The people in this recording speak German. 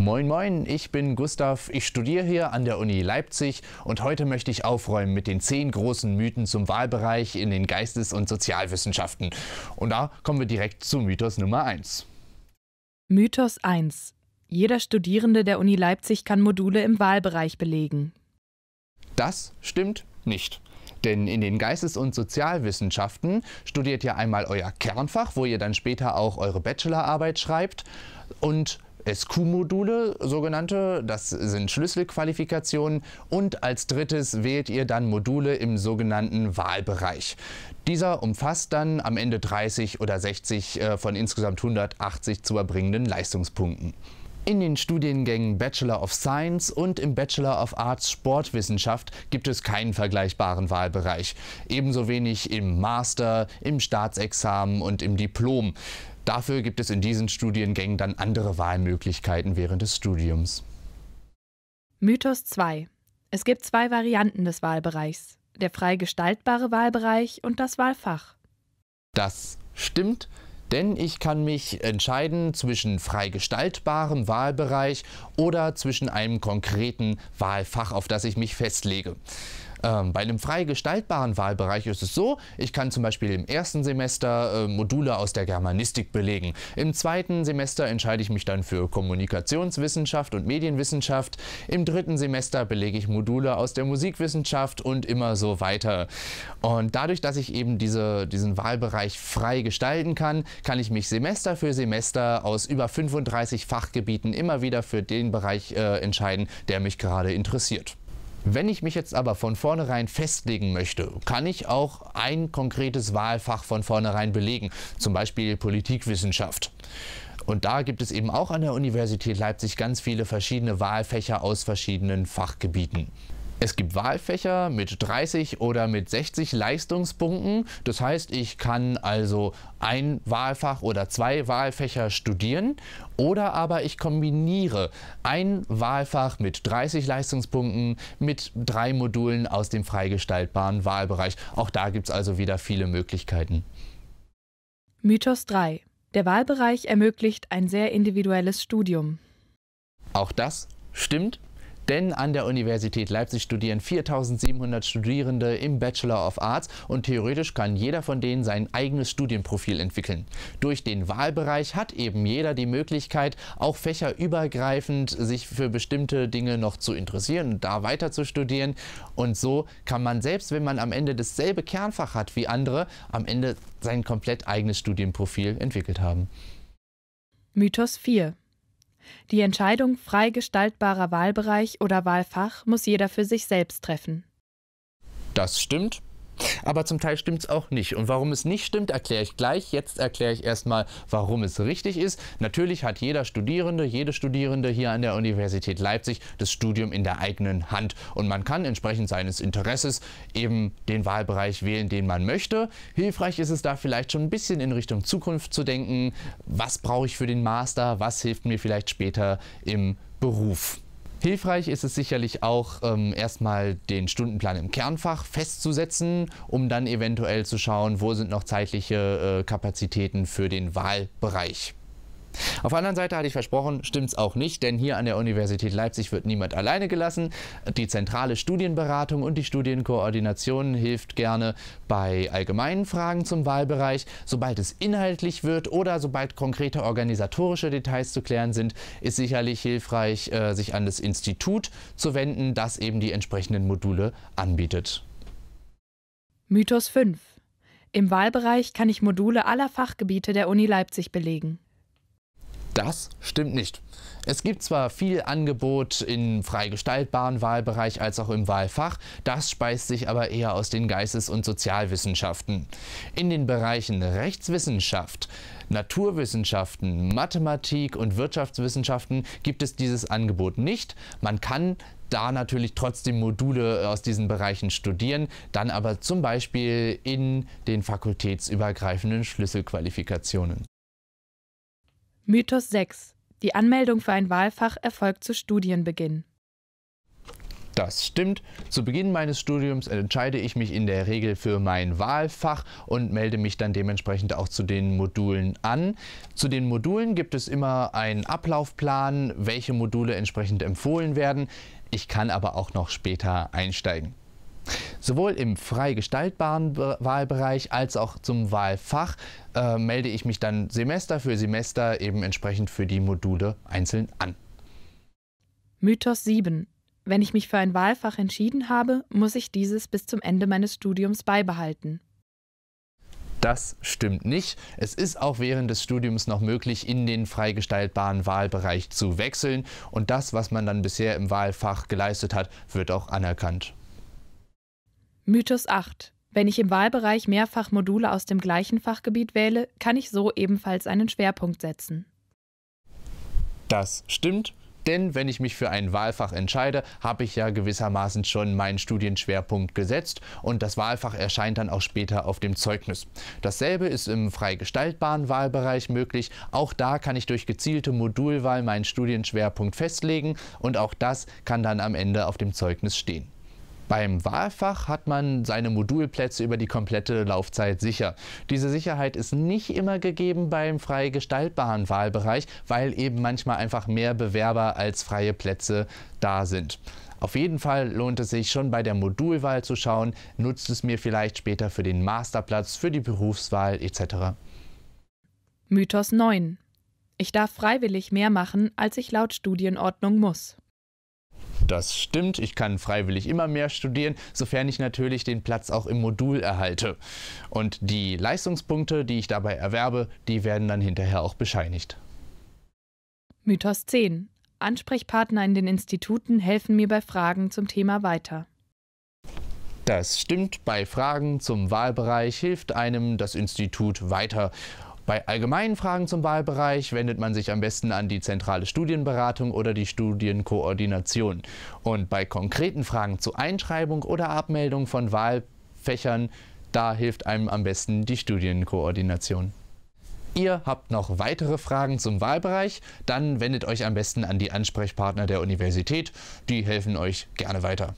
Moin moin, ich bin Gustav, ich studiere hier an der Uni Leipzig und heute möchte ich aufräumen mit den zehn großen Mythen zum Wahlbereich in den Geistes- und Sozialwissenschaften. Und da kommen wir direkt zu Mythos Nummer 1. Mythos 1. Jeder Studierende der Uni Leipzig kann Module im Wahlbereich belegen. Das stimmt nicht. Denn in den Geistes- und Sozialwissenschaften studiert ihr einmal euer Kernfach, wo ihr dann später auch eure Bachelorarbeit schreibt und SQ-Module, sogenannte, das sind Schlüsselqualifikationen. Und als drittes wählt ihr dann Module im sogenannten Wahlbereich. Dieser umfasst dann am Ende 30 oder 60 äh, von insgesamt 180 zu erbringenden Leistungspunkten. In den Studiengängen Bachelor of Science und im Bachelor of Arts Sportwissenschaft gibt es keinen vergleichbaren Wahlbereich. Ebenso wenig im Master, im Staatsexamen und im Diplom. Dafür gibt es in diesen Studiengängen dann andere Wahlmöglichkeiten während des Studiums. Mythos 2. Es gibt zwei Varianten des Wahlbereichs, der frei gestaltbare Wahlbereich und das Wahlfach. Das stimmt, denn ich kann mich entscheiden zwischen frei gestaltbarem Wahlbereich oder zwischen einem konkreten Wahlfach, auf das ich mich festlege. Ähm, bei einem frei gestaltbaren Wahlbereich ist es so, ich kann zum Beispiel im ersten Semester äh, Module aus der Germanistik belegen. Im zweiten Semester entscheide ich mich dann für Kommunikationswissenschaft und Medienwissenschaft. Im dritten Semester belege ich Module aus der Musikwissenschaft und immer so weiter. Und dadurch, dass ich eben diese, diesen Wahlbereich frei gestalten kann, kann ich mich Semester für Semester aus über 35 Fachgebieten immer wieder für den Bereich äh, entscheiden, der mich gerade interessiert. Wenn ich mich jetzt aber von vornherein festlegen möchte, kann ich auch ein konkretes Wahlfach von vornherein belegen, zum Beispiel Politikwissenschaft. Und da gibt es eben auch an der Universität Leipzig ganz viele verschiedene Wahlfächer aus verschiedenen Fachgebieten. Es gibt Wahlfächer mit 30 oder mit 60 Leistungspunkten. Das heißt, ich kann also ein Wahlfach oder zwei Wahlfächer studieren oder aber ich kombiniere ein Wahlfach mit 30 Leistungspunkten mit drei Modulen aus dem freigestaltbaren Wahlbereich. Auch da gibt es also wieder viele Möglichkeiten. Mythos 3. Der Wahlbereich ermöglicht ein sehr individuelles Studium. Auch das stimmt denn an der Universität Leipzig studieren 4700 Studierende im Bachelor of Arts und theoretisch kann jeder von denen sein eigenes Studienprofil entwickeln. Durch den Wahlbereich hat eben jeder die Möglichkeit, auch fächerübergreifend sich für bestimmte Dinge noch zu interessieren und da weiter zu studieren. Und so kann man, selbst wenn man am Ende dasselbe Kernfach hat wie andere, am Ende sein komplett eigenes Studienprofil entwickelt haben. Mythos 4 die Entscheidung frei gestaltbarer Wahlbereich oder Wahlfach muss jeder für sich selbst treffen. Das stimmt. Aber zum Teil stimmt es auch nicht. Und warum es nicht stimmt, erkläre ich gleich. Jetzt erkläre ich erstmal, warum es richtig ist. Natürlich hat jeder Studierende, jede Studierende hier an der Universität Leipzig das Studium in der eigenen Hand. Und man kann entsprechend seines Interesses eben den Wahlbereich wählen, den man möchte. Hilfreich ist es da vielleicht schon ein bisschen in Richtung Zukunft zu denken. Was brauche ich für den Master? Was hilft mir vielleicht später im Beruf? Hilfreich ist es sicherlich auch, ähm, erstmal den Stundenplan im Kernfach festzusetzen, um dann eventuell zu schauen, wo sind noch zeitliche äh, Kapazitäten für den Wahlbereich. Auf der anderen Seite hatte ich versprochen, stimmt es auch nicht, denn hier an der Universität Leipzig wird niemand alleine gelassen. Die zentrale Studienberatung und die Studienkoordination hilft gerne bei allgemeinen Fragen zum Wahlbereich. Sobald es inhaltlich wird oder sobald konkrete organisatorische Details zu klären sind, ist sicherlich hilfreich, äh, sich an das Institut zu wenden, das eben die entsprechenden Module anbietet. Mythos 5. Im Wahlbereich kann ich Module aller Fachgebiete der Uni Leipzig belegen. Das stimmt nicht. Es gibt zwar viel Angebot im frei gestaltbaren Wahlbereich als auch im Wahlfach, das speist sich aber eher aus den Geistes- und Sozialwissenschaften. In den Bereichen Rechtswissenschaft, Naturwissenschaften, Mathematik und Wirtschaftswissenschaften gibt es dieses Angebot nicht. Man kann da natürlich trotzdem Module aus diesen Bereichen studieren, dann aber zum Beispiel in den fakultätsübergreifenden Schlüsselqualifikationen. Mythos 6. Die Anmeldung für ein Wahlfach erfolgt zu Studienbeginn. Das stimmt. Zu Beginn meines Studiums entscheide ich mich in der Regel für mein Wahlfach und melde mich dann dementsprechend auch zu den Modulen an. Zu den Modulen gibt es immer einen Ablaufplan, welche Module entsprechend empfohlen werden. Ich kann aber auch noch später einsteigen. Sowohl im frei gestaltbaren Wahlbereich als auch zum Wahlfach äh, melde ich mich dann Semester für Semester eben entsprechend für die Module einzeln an. Mythos 7. Wenn ich mich für ein Wahlfach entschieden habe, muss ich dieses bis zum Ende meines Studiums beibehalten. Das stimmt nicht. Es ist auch während des Studiums noch möglich, in den freigestaltbaren Wahlbereich zu wechseln und das, was man dann bisher im Wahlfach geleistet hat, wird auch anerkannt. Mythos 8. Wenn ich im Wahlbereich mehrfach Module aus dem gleichen Fachgebiet wähle, kann ich so ebenfalls einen Schwerpunkt setzen. Das stimmt, denn wenn ich mich für ein Wahlfach entscheide, habe ich ja gewissermaßen schon meinen Studienschwerpunkt gesetzt und das Wahlfach erscheint dann auch später auf dem Zeugnis. Dasselbe ist im frei gestaltbaren Wahlbereich möglich. Auch da kann ich durch gezielte Modulwahl meinen Studienschwerpunkt festlegen und auch das kann dann am Ende auf dem Zeugnis stehen. Beim Wahlfach hat man seine Modulplätze über die komplette Laufzeit sicher. Diese Sicherheit ist nicht immer gegeben beim frei gestaltbaren Wahlbereich, weil eben manchmal einfach mehr Bewerber als freie Plätze da sind. Auf jeden Fall lohnt es sich schon bei der Modulwahl zu schauen, nutzt es mir vielleicht später für den Masterplatz, für die Berufswahl etc. Mythos 9. Ich darf freiwillig mehr machen, als ich laut Studienordnung muss das stimmt, ich kann freiwillig immer mehr studieren, sofern ich natürlich den Platz auch im Modul erhalte. Und die Leistungspunkte, die ich dabei erwerbe, die werden dann hinterher auch bescheinigt. Mythos 10. Ansprechpartner in den Instituten helfen mir bei Fragen zum Thema weiter. Das stimmt, bei Fragen zum Wahlbereich hilft einem das Institut weiter bei allgemeinen Fragen zum Wahlbereich wendet man sich am besten an die zentrale Studienberatung oder die Studienkoordination. Und bei konkreten Fragen zur Einschreibung oder Abmeldung von Wahlfächern, da hilft einem am besten die Studienkoordination. Ihr habt noch weitere Fragen zum Wahlbereich? Dann wendet euch am besten an die Ansprechpartner der Universität. Die helfen euch gerne weiter.